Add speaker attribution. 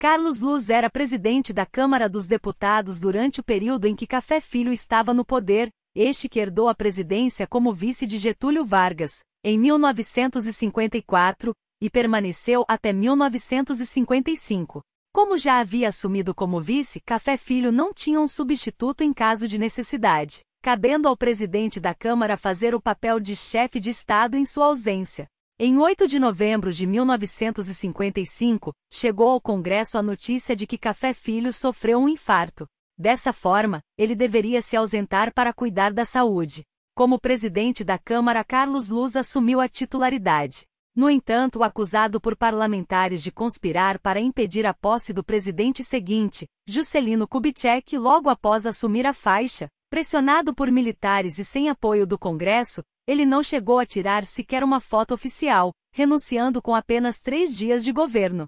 Speaker 1: Carlos Luz era presidente da Câmara dos Deputados durante o período em que Café Filho estava no poder, este que herdou a presidência como vice de Getúlio Vargas, em 1954, e permaneceu até 1955. Como já havia assumido como vice, Café Filho não tinha um substituto em caso de necessidade, cabendo ao presidente da Câmara fazer o papel de chefe de Estado em sua ausência. Em 8 de novembro de 1955, chegou ao Congresso a notícia de que Café Filho sofreu um infarto. Dessa forma, ele deveria se ausentar para cuidar da saúde. Como presidente da Câmara, Carlos Luz assumiu a titularidade. No entanto, acusado por parlamentares de conspirar para impedir a posse do presidente seguinte, Juscelino Kubitschek, logo após assumir a faixa, pressionado por militares e sem apoio do Congresso, ele não chegou a tirar sequer uma foto oficial, renunciando com apenas três dias de governo.